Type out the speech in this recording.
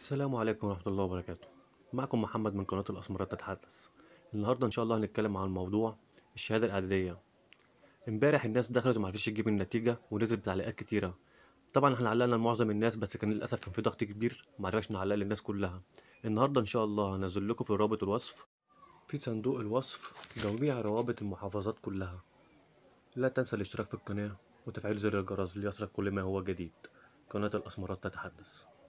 السلام عليكم ورحمة الله وبركاته معكم محمد من قناة الأسمرات تتحدث النهاردة إن شاء الله هنتكلم عن موضوع الشهادة الإعدادية امبارح الناس دخلت ومعرفتش تجيب النتيجة ونزلت تعليقات كتيرة طبعا احنا علقنا لمعظم الناس بس كان للأسف كان في ضغط كبير عرفناش نعلق للناس كلها النهاردة إن شاء الله هنزل لكم في رابط الوصف في صندوق الوصف جميع روابط المحافظات كلها لا تنسى الاشتراك في القناة وتفعيل زر الجرس ليصلك كل ما هو جديد قناة الأسمرات تتحدث